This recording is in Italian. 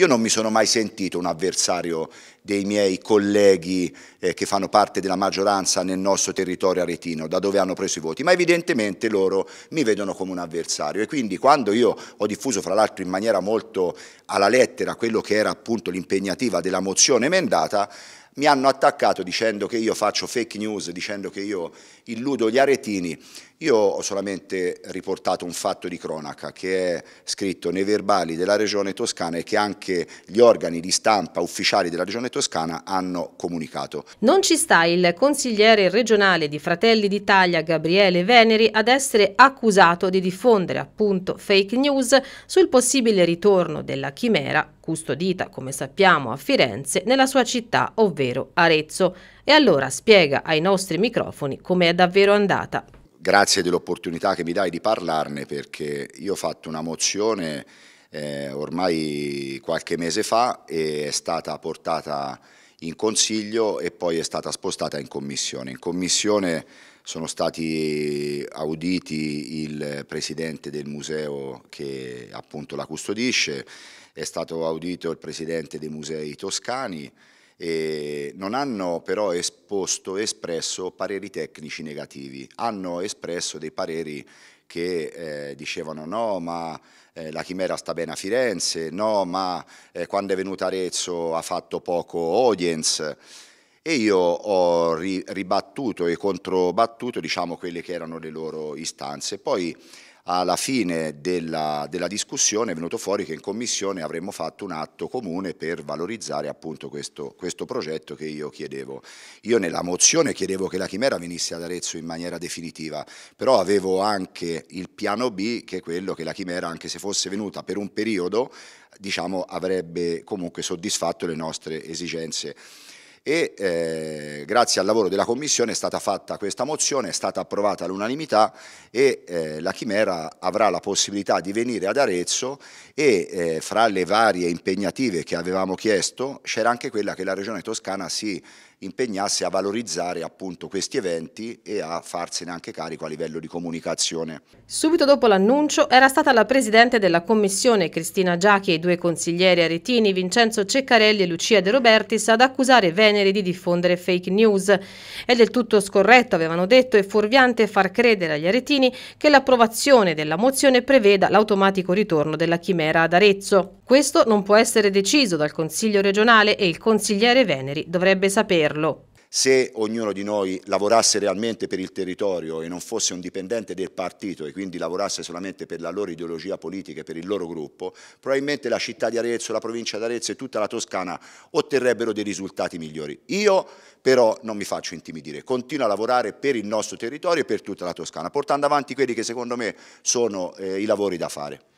Io non mi sono mai sentito un avversario dei miei colleghi eh, che fanno parte della maggioranza nel nostro territorio aretino, da dove hanno preso i voti, ma evidentemente loro mi vedono come un avversario e quindi quando io ho diffuso fra l'altro in maniera molto alla lettera quello che era appunto l'impegnativa della mozione emendata, mi hanno attaccato dicendo che io faccio fake news, dicendo che io illudo gli aretini, io ho solamente riportato un fatto di cronaca che è scritto nei verbali della Regione Toscana e che anche gli organi di stampa ufficiali della Regione Toscana hanno comunicato. Non ci sta il consigliere regionale di Fratelli d'Italia Gabriele Veneri ad essere accusato di diffondere appunto fake news sul possibile ritorno della chimera custodita, come sappiamo, a Firenze, nella sua città, ovvero Arezzo. E allora spiega ai nostri microfoni come è davvero andata grazie dell'opportunità che mi dai di parlarne perché io ho fatto una mozione eh, ormai qualche mese fa e è stata portata in consiglio e poi è stata spostata in commissione. In commissione sono stati auditi il presidente del museo che appunto la custodisce, è stato audito il presidente dei musei toscani e non hanno però esposto, espresso pareri tecnici negativi, hanno espresso dei pareri che eh, dicevano no ma eh, la chimera sta bene a Firenze, no ma eh, quando è venuta Arezzo ha fatto poco audience, e io ho ri, ribattuto e controbattuto diciamo, quelle che erano le loro istanze. Poi alla fine della, della, discussione è venuto fuori che in commissione avremmo fatto un atto comune per valorizzare appunto questo, questo, progetto che io chiedevo. Io nella mozione chiedevo che la Chimera venisse ad Arezzo in maniera definitiva, però avevo anche il piano B che è quello che la Chimera anche se fosse venuta per un periodo diciamo, avrebbe comunque soddisfatto le nostre esigenze e eh, grazie al lavoro della Commissione è stata fatta questa mozione, è stata approvata all'unanimità e eh, la Chimera avrà la possibilità di venire ad Arezzo e eh, fra le varie impegnative che avevamo chiesto c'era anche quella che la Regione Toscana si impegnasse a valorizzare appunto questi eventi e a farsene anche carico a livello di comunicazione. Subito dopo l'annuncio era stata la Presidente della Commissione Cristina Giachi e i due consiglieri aretini Vincenzo Ceccarelli e Lucia De Robertis ad accusare Veneto generi di diffondere fake news. È del tutto scorretto, avevano detto, e fuorviante far credere agli aretini che l'approvazione della mozione preveda l'automatico ritorno della chimera ad Arezzo. Questo non può essere deciso dal Consiglio regionale e il consigliere Veneri dovrebbe saperlo se ognuno di noi lavorasse realmente per il territorio e non fosse un dipendente del partito e quindi lavorasse solamente per la loro ideologia politica e per il loro gruppo, probabilmente la città di Arezzo, la provincia di Arezzo e tutta la Toscana otterrebbero dei risultati migliori. Io però non mi faccio intimidire, continuo a lavorare per il nostro territorio e per tutta la Toscana, portando avanti quelli che secondo me sono eh, i lavori da fare.